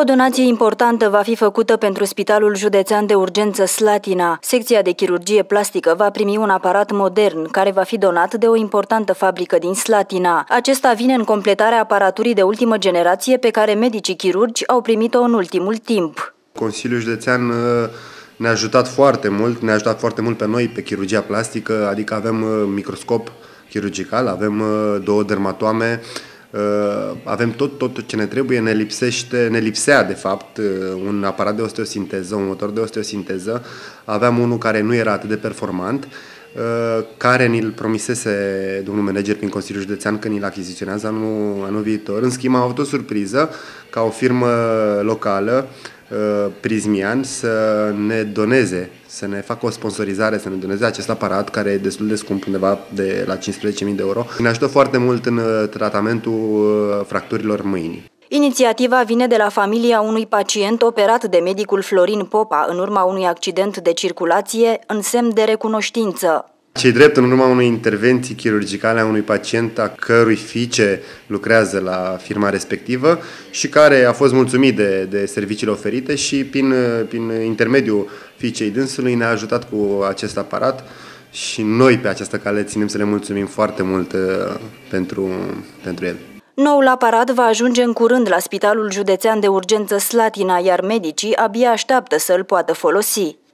O donație importantă va fi făcută pentru Spitalul Județean de Urgență Slatina. Secția de chirurgie plastică va primi un aparat modern care va fi donat de o importantă fabrică din Slatina. Acesta vine în completarea aparaturii de ultimă generație pe care medicii chirurgi au primit-o în ultimul timp. Consiliul Județean uh, ne-a ajutat foarte mult, ne-a ajutat foarte mult pe noi pe chirurgia plastică, adică avem uh, microscop chirurgical, avem uh, două dermatoame, Uh, avem tot, tot ce ne trebuie, ne lipsește, ne lipsea de fapt uh, un aparat de osteosinteză, un motor de osteosinteză, aveam unul care nu era atât de performant, uh, care ni-l promisese domnul manager prin Consiliul Județean că ni-l achiziționează anul, anul viitor. În schimb, am avut o surpriză ca o firmă locală uh, Uh, Prismian să ne doneze, să ne facă o sponsorizare, să ne doneze acest aparat care e destul de scump, undeva de la 15.000 de euro. Ne ajută foarte mult în uh, tratamentul uh, fracturilor mâinii. Inițiativa vine de la familia unui pacient operat de medicul Florin Popa în urma unui accident de circulație în semn de recunoștință. Cei drept, în urma unei intervenții chirurgicale a unui pacient a cărui fiice lucrează la firma respectivă și care a fost mulțumit de, de serviciile oferite și prin, prin intermediul fiicei dânsului ne-a ajutat cu acest aparat și noi pe această cale ținem să le mulțumim foarte mult uh, pentru, pentru el. Noul aparat va ajunge în curând la Spitalul Județean de Urgență Slatina, iar medicii abia așteaptă să îl poată folosi.